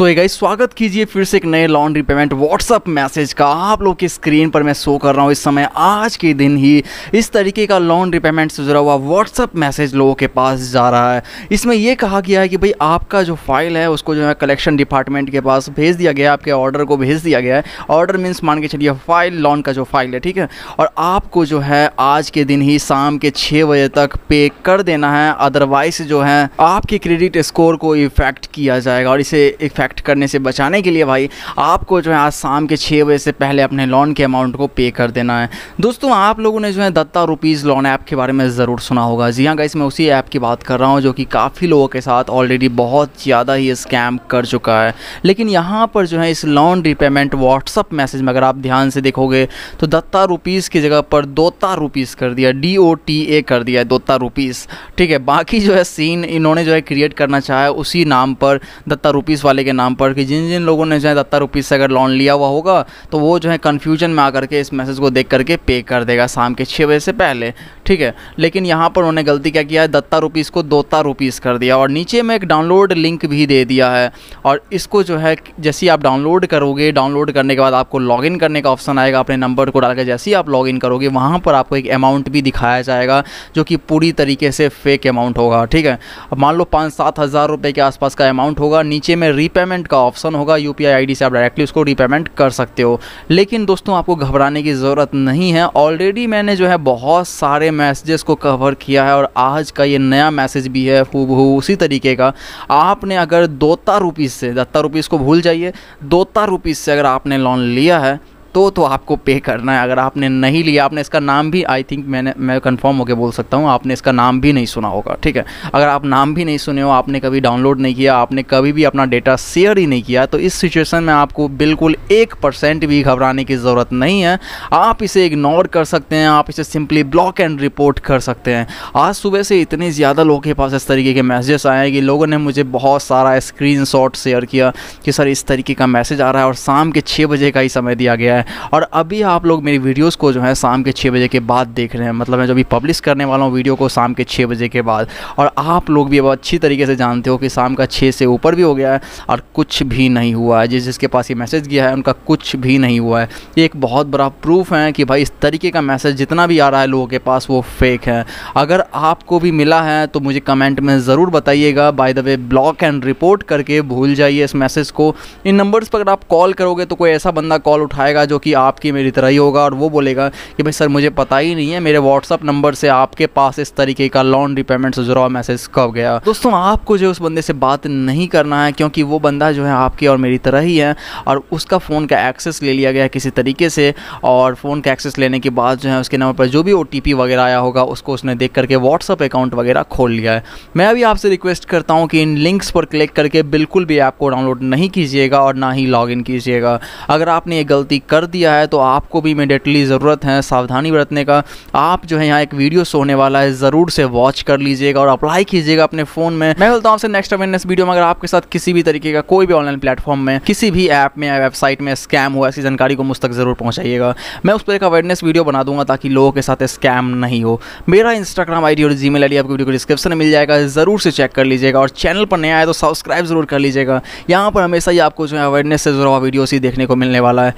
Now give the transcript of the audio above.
सो ये गाइस स्वागत कीजिए फिर से एक नए लॉन रिपेमेंट व्हाट्सअप मैसेज का आप लोग की स्क्रीन पर मैं शो कर रहा हूँ इस समय आज के दिन ही इस तरीके का लॉन रिपेमेंट से जुड़ा हुआ व्हाट्सअप मैसेज लोगों के पास जा रहा है इसमें यह कहा गया है कि भाई आपका जो फाइल है उसको जो है कलेक्शन डिपार्टमेंट के पास भेज दिया गया है आपके ऑर्डर को भेज दिया गया है ऑर्डर मीन्स मान के चलिए फाइल लॉन का जो फाइल है ठीक है और आपको जो है आज के दिन ही शाम के छः बजे तक पे कर देना है अदरवाइज जो है आपके क्रेडिट स्कोर को इफेक्ट किया जाएगा और इसे इफेक्ट एक्ट करने से बचाने के लिए भाई आपको जो है आज शाम के छः बजे से पहले अपने लोन के अमाउंट को पे कर देना है दोस्तों आप लोगों ने जो है दत्ता रुपीज़ लोन ऐप के बारे में ज़रूर सुना होगा जी हाँ गाइस मैं उसी ऐप की बात कर रहा हूँ जो कि काफ़ी लोगों के साथ ऑलरेडी बहुत ज़्यादा ही स्कैम कर चुका है लेकिन यहाँ पर जो है इस लोन रिपेमेंट व्हाट्सअप मैसेज में अगर आप ध्यान से देखोगे तो दत्ता रुपीज़ की जगह पर दोता रुपीज़ कर दिया डी ओ टी ए कर दिया दोता रुपीज़ ठीक है बाकी जो है सीन इन्होंने जो है क्रिएट करना चाहा है उसी नाम पर दत्ता रुपीज़ वाले के के नाम पर कि जिन जिन लोगों ने जो है दत्ता रुपीज़ से अगर लोन लिया हुआ होगा तो वो जो है कन्फ्यूजन में आकर के इस मैसेज को देख करके पे कर देगा शाम के छः बजे से पहले ठीक है लेकिन यहाँ पर उन्होंने गलती क्या किया है दत्ता रुपीज़ को दोता रुपीज़ कर दिया और नीचे में एक डाउनलोड लिंक भी दे दिया है और इसको जो है जैसे ही आप डाउनलोड करोगे डाउनलोड करने के बाद आपको लॉगिन करने का ऑप्शन आएगा अपने नंबर को डाल के जैसे ही आप लॉगिन करोगे वहाँ पर आपको एक अमाउंट भी दिखाया जाएगा जो कि पूरी तरीके से फेक अमाउंट होगा ठीक है अब मान लो पाँच सात हज़ार रुपये के आसपास का अमाउंट होगा नीचे में रीपे रीपेमेंट का ऑप्शन होगा यू पी से आप डायरेक्टली उसको रीपेमेंट कर सकते हो लेकिन दोस्तों आपको घबराने की ज़रूरत नहीं है ऑलरेडी मैंने जो है बहुत सारे मैसेजेस को कवर किया है और आज का ये नया मैसेज भी है हु उसी तरीके का आपने अगर दोता रुपीज़ से दत्ता रुपीज़ को भूल जाइए दोता रुपीज़ से अगर आपने लोन लिया है तो तो आपको पे करना है अगर आपने नहीं लिया आपने इसका नाम भी आई थिंक मैंने मैं कंफर्म होकर बोल सकता हूँ आपने इसका नाम भी नहीं सुना होगा ठीक है अगर आप नाम भी नहीं सुने हो आपने कभी डाउनलोड नहीं किया आपने कभी भी अपना डेटा शेयर ही नहीं किया तो इस सिचुएशन में आपको बिल्कुल एक परसेंट भी घबराने की ज़रूरत नहीं है आप इसे इग्नोर कर सकते हैं आप इसे सिंपली ब्लॉक एंड रिपोर्ट कर सकते हैं आज सुबह से इतने ज़्यादा लोगों के पास इस तरीके के मैसेजेस आए हैं कि लोगों ने मुझे बहुत सारा स्क्रीन शेयर किया कि सर इस तरीके का मैसेज आ रहा है और शाम के छः बजे का ही समय दिया गया है है और अभी आप लोग मेरी वीडियोस को जो है शाम के छः बजे के बाद देख रहे हैं मतलब मैं जो अभी पब्लिश करने वाला हूँ वीडियो को शाम के छः बजे के बाद और आप लोग भी अब अच्छी तरीके से जानते हो कि शाम का छः से ऊपर भी हो गया है और कुछ भी नहीं हुआ है जिस जिसके पास ये मैसेज गया है उनका कुछ भी नहीं हुआ है ये एक बहुत बड़ा प्रूफ है कि भाई इस तरीके का मैसेज जितना भी आ रहा है लोगों के पास वो फेक है अगर आपको भी मिला है तो मुझे कमेंट में ज़रूर बताइएगा by the way block and report करके भूल जाइए इस मैसेज को इन नंबर्स पर अगर आप कॉल करोगे तो कोई ऐसा बंदा कॉल उठाएगा जो कि आपकी मेरी तरह ही होगा और वो बोलेगा कि भाई सर मुझे पता ही नहीं है मेरे व्हाट्सअप नंबर से आपके पास इस तरीके का लोन रिपेमेंट जुराव मैसेज कब गया दोस्तों आपको जो उस बंदे से बात नहीं करना है क्योंकि वो बंदा जो है आपकी और मेरी तरह ही है और उसका फ़ोन का एक्सेस ले लिया गया किसी तरीके से और फ़ोन का एक्सेस लेने के बाद जो है उसके नंबर पर जो भी ओ वगैरह आया होगा उसको उसने देख करके व्हाट्सअप अकाउंट वगैरह खोल लिया है मैं अभी आपसे रिक्वेस्ट करता हूँ कि इन लिंक्स पर क्लिक करके बिल्कुल भी ऐप को डाउनलोड नहीं कीजिएगा और ना ही लॉग कीजिएगा अगर आपने ये गलती कर कर दिया है तो आपको भी इमेडियटली ज़रूरत है सावधानी बरतने का आप जो है यहाँ एक वीडियो शो होने वाला है ज़रूर से वॉच कर लीजिएगा और अप्लाई कीजिएगा अपने फ़ोन में मैं बोलता हूँ आपसे नेक्स्ट अवेयरनेस वीडियो में अगर आपके साथ किसी भी तरीके का कोई भी ऑनलाइन प्लेटफॉर्म में किसी भी ऐप में वेबसाइट में स्कैम हुआ ऐसी जानकारी को मुझ तक ज़रूर पहुँचाइएगा मैं उस पर एक अवेयरनेस वीडियो बना दूंगा ताकि लोगों के साथ स्कैम नहीं हो मेरा इंस्टाग्राम आई और जी मेल आपको वीडियो को डिस्क्रिप्शन में मिल जाएगा ज़रूर से चेक कर लीजिएगा और चैनल पर नया है तो सब्सक्राइब जरूर कर लीजिएगा यहाँ पर हमेशा ही आपको जो है अवेयरनेस से जुड़ा हुआ वीडियोस ही देखने को मिलने वाला है